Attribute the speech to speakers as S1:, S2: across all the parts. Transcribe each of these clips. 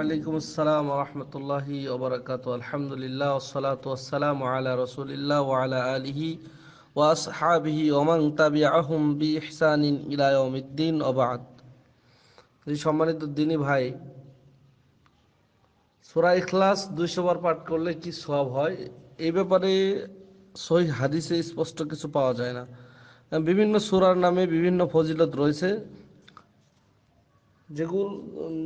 S1: ওয়ালাইকুম আসসালাম রহমতুল্লাহি ওবরাকাত আলহামদুলিল্লাহ আলা রসুলিল্লাহ ওয়াসহাবিহি তাবি আহম বি ওবাদ সম্মানিত দিনী ভাই ইখলাস পাঠ করলে কি সব হয় এই ব্যাপারে সহি হাদিসে স্পষ্ট কিছু পাওয়া যায় না বিভিন্ন সুরার নামে বিভিন্ন ফজিলত রয়েছে যেগুলো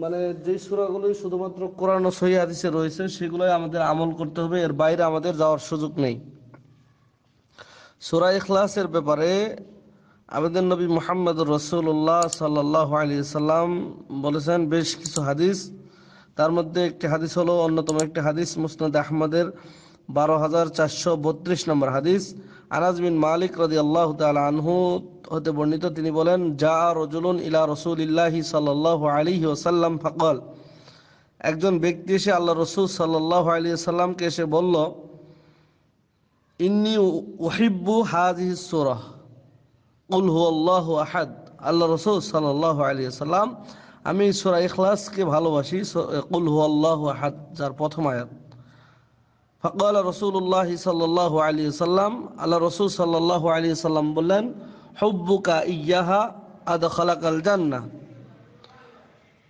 S1: মানে যেই সুরাগুলো শুধুমাত্র কোরআন ও হাদিসে রয়েছে সেগুলোই আমাদের আমল করতে হবে এর বাইরে আমাদের যাওয়ার সুযোগ নেই সুরা ইখলাসের ব্যাপারে আমাদের নবী মোহাম্মদ রসুল্লাহ সাল্লাহ আলী সাল্লাম বলেছেন বেশ কিছু হাদিস তার মধ্যে একটি হাদিস হলো অন্যতম একটি হাদিস মুসনাদ আহমদের বারো হাজার চারশো বত্রিশ নম্বর হাদিস আনাজ বিন মালিক রাজি আল্লাহ আনহু হতে বর্ণিত তিনি বলেন যা রজুলুন ইলা ইল্লাহি সাল্লাহ আলী ওসাল্লাম ফকল একজন ব্যক্তি এসে আল্লাহ রসুল সাল্লাহ আলী সাল্লামকে এসে বলল ইন্নি ওহিব্বু হাজি সোরাহ উলহু আল্লাহ আহাদ আল্লাহ রসুল সাল্লাহ আলী সাল্লাম আমি সোরা ইখলাসকে ভালোবাসি হু আল্লাহ আহাদ যার প্রথম আয়াত ফকল রসুল্লাহ সাল্লাহ আলী সাল্লাম আল্লাহ রসুল সাল্লাহ আলী সাল্লাম বললেন হব্বুকা ইয়াহা আদ খালাকাল জান্না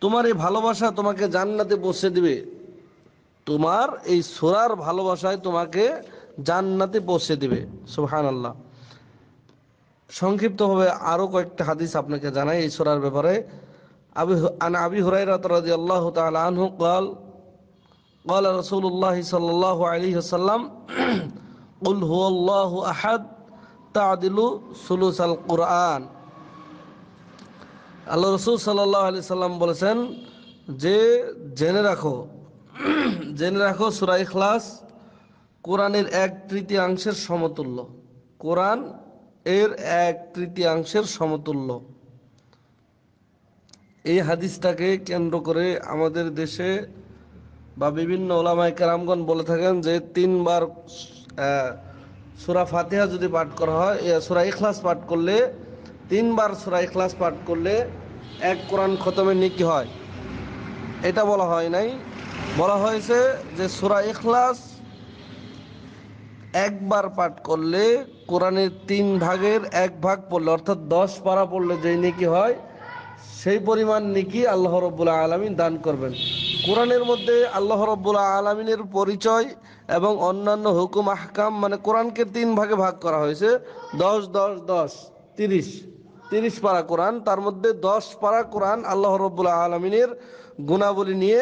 S1: তোমার এই ভালোবাসা তোমাকে জান্নাতে পৌঁছে দিবে তোমার এই সোরার ভালোবাসায় তোমাকে জান্নাতে পৌঁছে দিবে সুহান আল্লাহ সংক্ষিপ্তভাবে আরও কয়েকটা হাদিস আপনাকে জানাই এই সোরার ব্যাপারে আবি আন আবি রাত রাদি আল্লাহ তাল আনহু কাল قال رسول الله صلى الله عليه وسلم قل هو الله أحد تعدل القرآن আল্লাহ রসুল সাল্লাহ আলি বলেছেন যে জেনে রাখো জেনে রাখো সুরা কোরআনের এক তৃতীয়াংশের সমতুল্য কোরআন এর এক তৃতীয়াংশের সমতুল্য এই হাদিসটাকে কেন্দ্র করে আমাদের দেশে বা বিভিন্ন ওলামায় কেরামগণ বলে থাকেন যে তিনবার সুরা ফাতিহা যদি পাঠ করা হয় সুরা ইখলাস পাঠ করলে তিনবার সুরা ইখলাস পাঠ করলে এক কোরআন খতমে নিকি হয় এটা বলা হয় নাই বলা হয়েছে যে সুরা ইখলাস একবার পাঠ করলে কোরআনের তিন ভাগের এক ভাগ পড়লে অর্থাৎ দশ পারা পড়লে যেই নিকি হয় সেই পরিমাণ নিকি আল্লাহ রবুল্লাহ আলমী দান করবেন কোরআনের মধ্যে আল্লাহ রব্বুল আলমিনের পরিচয় এবং অন্যান্য হুকুম আহকাম মানে কোরআনকে তিন ভাগে ভাগ করা হয়েছে দশ দশ দশ তিরিশ তিরিশ পারা কোরআন তার মধ্যে দশ পারা কোরআন আল্লাহ রব্বুল আলমিনের গুণাবলী নিয়ে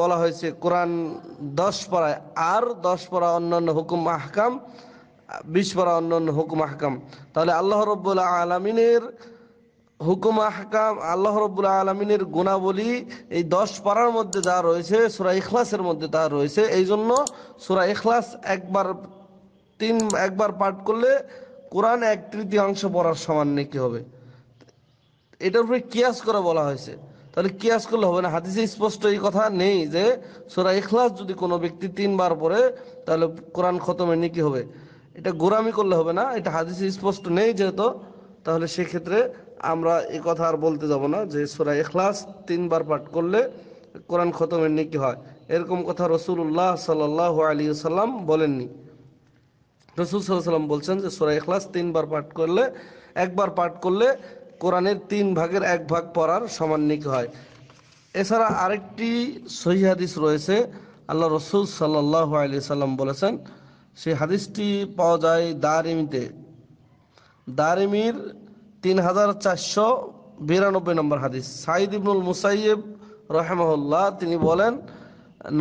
S1: বলা হয়েছে কোরআন দশ পারায় আর দশ পারা অন্যান্য হুকুম আহকাম বিশ পারা অন্যান্য হুকুম আহকাম তাহলে আল্লাহ রব্বুল আলমিনের হুকুম আহকাম আল্লাহ রবুল্লা আলমিনের গুণাবলী এই দশ পাড়ার মধ্যে যা রয়েছে সুরা ইখলাসের মধ্যে তা রয়েছে এই জন্য সুরা ইখলাস একবার তিন একবার পাঠ করলে কোরআন এক তৃতীয়াংশ পড়ার সমান কি হবে এটার উপরে কিয়াস করে বলা হয়েছে তাহলে কিয়াস করলে হবে না হাতিসে স্পষ্ট এই কথা নেই যে সোরা ইখলাস যদি কোনো ব্যক্তি তিনবার পড়ে তাহলে কোরআন খতমে কি হবে এটা গোরামি করলে হবে না এটা হাদিসে স্পষ্ট নেই যেহেতু তাহলে সেক্ষেত্রে আমরা এ কথা আর বলতে যাব না যে সুরা এখলাস তিনবার পাঠ করলে কোরআন খতমের নাকি হয় এরকম কথা রসুল্লাহ সাল্লাহ আলী সাল্লাম বলেননি রসুল সাল্লাম বলছেন যে সুরা এখলাস তিনবার পাঠ করলে একবার পাঠ করলে কোরআনের তিন ভাগের এক ভাগ পড়ার সমান নেকি হয় এছাড়া আরেকটি সহি হাদিস রয়েছে আল্লাহ রসুল সাল্লাহ আলী সাল্লাম বলেছেন সেই হাদিসটি পাওয়া যায় দারিমিতে দারিমির তিন হাজার চারশো বিরানব্বই নম্বর হাদিস সাইদ ইবনুল মুসাইব রহেমহল্লা তিনি বলেন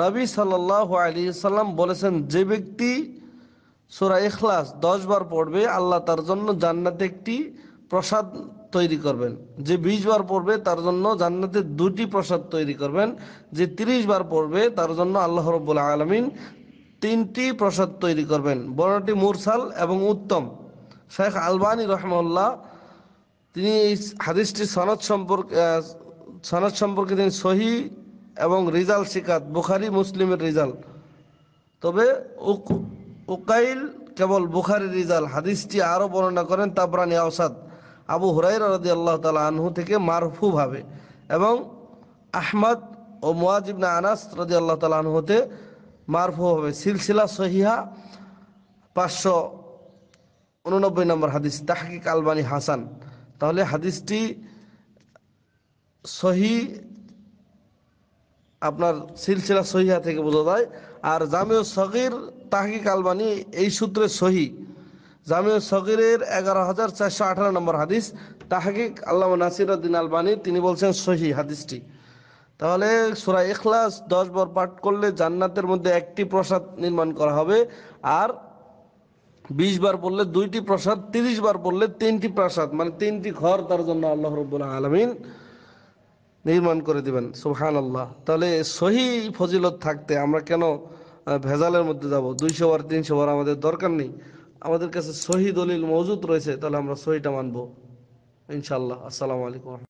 S1: নবী সাল্লাহ আলী সাল্লাম বলেছেন যে ব্যক্তি সুরা ইখলাস দশ বার পড়বে আল্লাহ তার জন্য জান্নাতে একটি প্রসাদ তৈরি করবেন যে বিশ বার পড়বে তার জন্য জান্নাতে দুটি প্রসাদ তৈরি করবেন যে তিরিশ বার পড়বে তার জন্য আল্লাহ রবুল্লা আলমিন তিনটি প্রসাদ তৈরি করবেন বর্ণটি মুরসাল এবং উত্তম শেখ আলবানী রহমল্লা তিনি এই হাদিসটি সনদ সম্পর্কে সনদ সম্পর্কে তিনি সহি এবং রিজাল শিকাত বুখারি মুসলিমের রিজাল তবে উকাইল কেবল বুখারি রিজাল হাদিসটি আরও বর্ণনা করেন তাবরানি আওসাদ আবু হুরাই রাজি আল্লাহ তালা আনহু থেকে মারফুভাবে এবং আহমদ ও মোয়াজিবনা আনাস রাজি আল্লাহ তালা আনহুতে মারফুভাবে সিলসিলা সহিহা পাঁচশো উননব্বই নম্বর হাদিস তাহকিক আলবানি হাসান তাহলে হাদিসটি সহি আপনার সিলসিলা সহিহা থেকে বোঝা যায় আর জামেউ সগির তাহকিক আলবানি এই সূত্রে সহি জামেউ সগিরের এগারো হাজার চারশো আঠারো নম্বর হাদিস তাহকিক আল্লাহ নাসিরুদ্দিন আলবানি তিনি বলছেন সহি হাদিসটি তাহলে সুরা এখলাস দশ বর পাঠ করলে জান্নাতের মধ্যে একটি প্রসাদ নির্মাণ করা হবে আর বিশ বার বললে দুইটি প্রসাদ তিরিশ বার বললে তিনটি প্রাসাদ মানে তিনটি ঘর তার জন্য আল্লাহ রবুল্লাহ আলমিন নির্মাণ করে দিবেন সুহান আল্লাহ তাহলে সহি ফজিলত থাকতে আমরা কেন ভেজালের মধ্যে যাব দুইশো বার তিনশো বার আমাদের দরকার নেই আমাদের কাছে সহি দলিল মজুদ রয়েছে তাহলে আমরা সহিটা মানবো ইনশাল্লাহ আসসালামু আলাইকুম